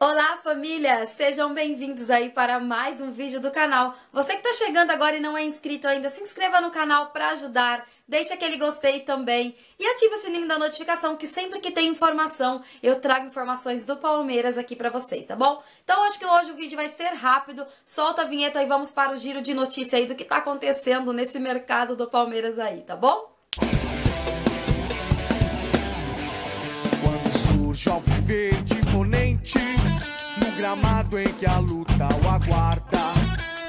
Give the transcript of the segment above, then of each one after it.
Olá família, sejam bem-vindos aí para mais um vídeo do canal. Você que está chegando agora e não é inscrito ainda, se inscreva no canal para ajudar, deixa aquele gostei também e ative o sininho da notificação que sempre que tem informação eu trago informações do Palmeiras aqui para vocês, tá bom? Então acho que hoje o vídeo vai ser rápido, solta a vinheta e vamos para o giro de notícia aí do que está acontecendo nesse mercado do Palmeiras aí, tá bom? Quando surge alvo verde gramado em que a luta o aguarda.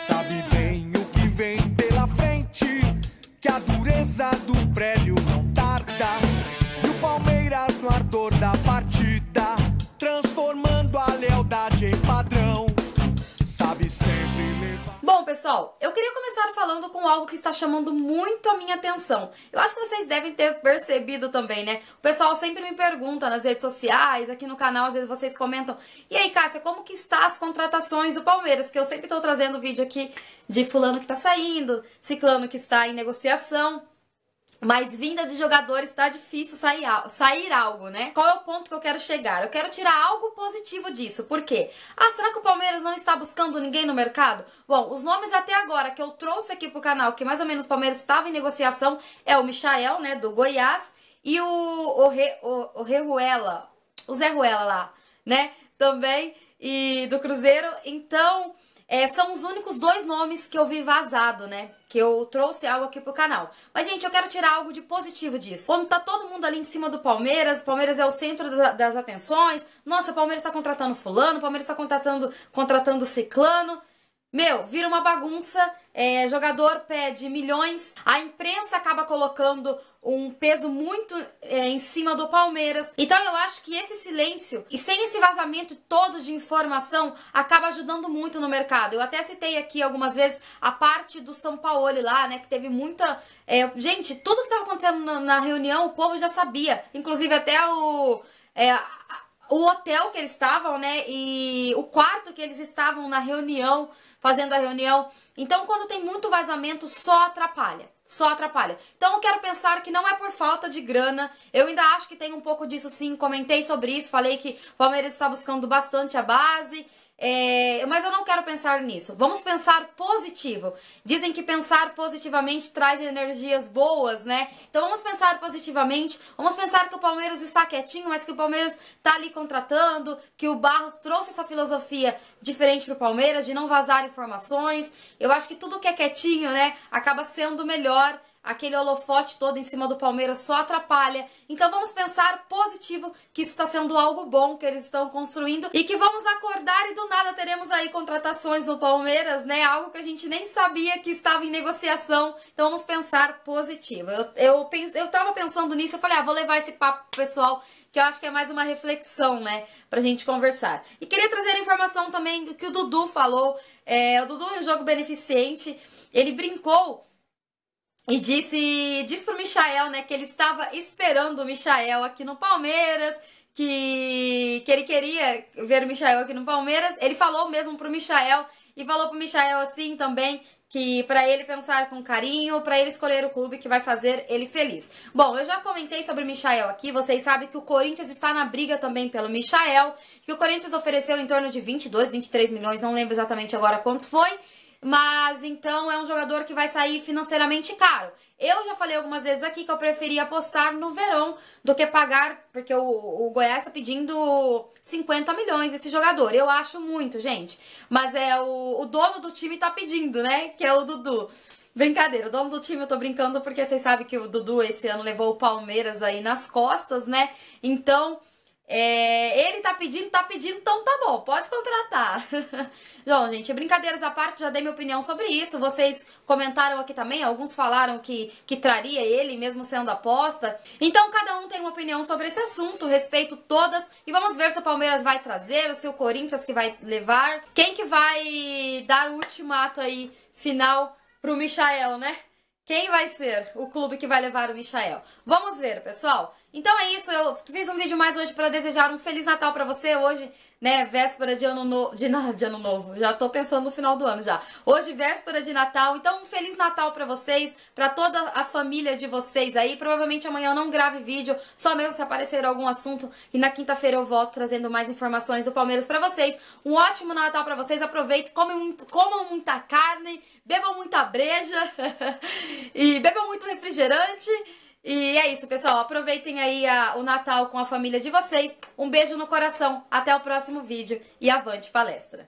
Sabe bem o que vem pela frente, que a dureza do prédio não pessoal, eu queria começar falando com algo que está chamando muito a minha atenção. Eu acho que vocês devem ter percebido também, né? O pessoal sempre me pergunta nas redes sociais, aqui no canal, às vezes vocês comentam: "E aí, Cássia, como que está as contratações do Palmeiras?" Que eu sempre estou trazendo vídeo aqui de fulano que está saindo, ciclano que está em negociação. Mas vinda de jogadores tá difícil sair, sair algo, né? Qual é o ponto que eu quero chegar? Eu quero tirar algo positivo disso. Por quê? Ah, será que o Palmeiras não está buscando ninguém no mercado? Bom, os nomes até agora que eu trouxe aqui pro canal, que mais ou menos o Palmeiras estava em negociação, é o Michael, né, do Goiás, e o, o, Re, o, o Re Ruela, o Zé Ruela lá, né, também, e do Cruzeiro. Então, é, são os únicos dois nomes que eu vi vazado, né? que eu trouxe algo aqui pro canal. Mas, gente, eu quero tirar algo de positivo disso. Como tá todo mundo ali em cima do Palmeiras, o Palmeiras é o centro das, das atenções, nossa, o Palmeiras tá contratando fulano, o Palmeiras tá contratando, contratando ciclano, meu, vira uma bagunça, é, jogador pede milhões, a imprensa acaba colocando um peso muito é, em cima do Palmeiras. Então eu acho que esse silêncio e sem esse vazamento todo de informação acaba ajudando muito no mercado. Eu até citei aqui algumas vezes a parte do São Paulo lá, né, que teve muita... É, gente, tudo que estava acontecendo na, na, reunião o povo já sabia, inclusive até o... É, a, o hotel que eles estavam, né? E o quarto que eles estavam na reunião, fazendo a reunião. Então, quando tem muito vazamento, só atrapalha. Só atrapalha. Então, eu quero pensar que não é por falta de grana. Eu ainda acho que tem um pouco disso sim. Comentei sobre isso. Falei que o Palmeiras está buscando bastante a base é, mas eu não quero pensar nisso. Vamos pensar positivo. Dizem que pensar positivamente traz energias boas, né? Então vamos pensar positivamente. Vamos pensar que o Palmeiras está quietinho, mas que o Palmeiras está ali contratando, que o Barros trouxe essa filosofia diferente para o Palmeiras de não vazar informações. Eu acho que tudo que é quietinho, né, acaba sendo melhor aquele holofote todo em cima do Palmeiras só atrapalha. Então vamos pensar positivo, que isso está sendo algo bom que eles estão construindo e que vamos acordar e do nada teremos aí contratações no Palmeiras, né? Algo que a gente nem sabia que estava em negociação. Então vamos pensar positivo. Eu, eu, penso, eu tava pensando nisso, eu falei, ah, vou levar esse papo pro pessoal que eu acho que é mais uma reflexão, né, pra gente conversar. E queria trazer a informação também que o Dudu falou, é, o Dudu é um jogo beneficente, ele brincou e disse, disse pro Michael, né, que ele estava esperando o Michael aqui no Palmeiras, que, que ele queria ver o Michael aqui no Palmeiras. Ele falou mesmo pro Michael e falou pro Michael assim também que para ele pensar com carinho, para ele escolher o clube que vai fazer ele feliz. Bom, eu já comentei sobre o Michael aqui, vocês sabem que o Corinthians está na briga também pelo Michael, que o Corinthians ofereceu em torno de 22, 23 milhões, não lembro exatamente agora quantos foi mas então é um jogador que vai sair financeiramente caro. Eu já falei algumas vezes aqui que eu preferia apostar no Verão do que pagar, porque o, o Goiás está pedindo 50 milhões esse jogador. Eu acho muito, gente. Mas é o, o dono do time está pedindo, né? Que é o Dudu. Brincadeira, o dono do time eu tô brincando porque vocês sabem que o Dudu esse ano levou o Palmeiras aí nas costas, né? Então, é, ele tá pedindo, tá pedindo, então tá bom, pode contratar. bom, gente, brincadeiras à parte, já dei minha opinião sobre isso. Vocês comentaram aqui também, alguns falaram que, que traria ele, mesmo sendo aposta. Então, cada um tem uma opinião sobre esse assunto, respeito todas. E vamos ver se o Palmeiras vai trazer, ou se o Corinthians que vai levar. Quem que vai dar o ultimato aí, final, pro Michael, né? Quem vai ser o clube que vai levar o Michael? Vamos ver, pessoal. Então é isso, eu fiz um vídeo mais hoje para desejar um Feliz Natal para você hoje, né, véspera de ano novo, de, de ano novo, já tô pensando no final do ano já. Hoje, véspera de Natal, então um Feliz Natal para vocês, para toda a família de vocês aí, provavelmente amanhã eu não grave vídeo, só mesmo se aparecer algum assunto, e na quinta-feira eu volto trazendo mais informações do Palmeiras para vocês. Um ótimo Natal para vocês, aproveitem, comam muita carne, bebam muita breja, e bebam muito refrigerante, e é isso, pessoal. Aproveitem aí a, o Natal com a família de vocês. Um beijo no coração. Até o próximo vídeo e avante palestra!